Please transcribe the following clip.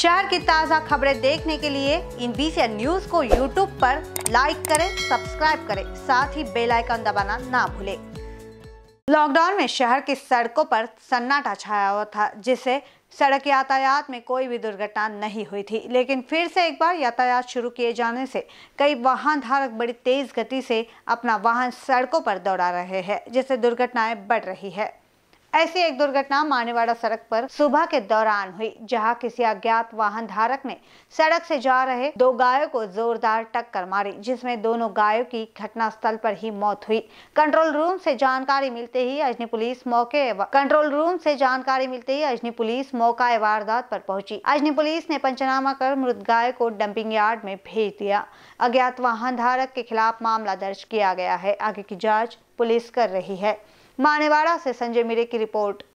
शहर की ताज़ा खबरें देखने के लिए इन बीसी न्यूज को यूट्यूब पर लाइक करें सब्सक्राइब करें साथ ही बेल आइकन दबाना ना भूलें लॉकडाउन में शहर की सड़कों पर सन्नाटा छाया हुआ था जिससे सड़क यातायात में कोई भी दुर्घटना नहीं हुई थी लेकिन फिर से एक बार यातायात शुरू किए जाने से कई वाहन धारक बड़ी तेज गति से अपना वाहन सड़कों पर दौड़ा रहे हैं जिससे दुर्घटनाएं बढ़ रही है ऐसी एक दुर्घटना मानेवाड़ा सड़क पर सुबह के दौरान हुई जहां किसी अज्ञात वाहन धारक ने सड़क से जा रहे दो गायों को जोरदार टक्कर मारी जिसमें दोनों गायों की घटना स्थल पर ही मौत हुई कंट्रोल रूम से जानकारी मिलते ही अजनी पुलिस मौके कंट्रोल रूम से जानकारी मिलते ही अजनी पुलिस मौका वारदात पर पहुंची अजनी पुलिस ने पंचनामा कर मृत गाय को डंपिंग यार्ड में भेज दिया अज्ञात वाहन धारक के खिलाफ मामला दर्ज किया गया है आगे की जाँच पुलिस कर रही है मानेवाड़ा से संजय मिरे की रिपोर्ट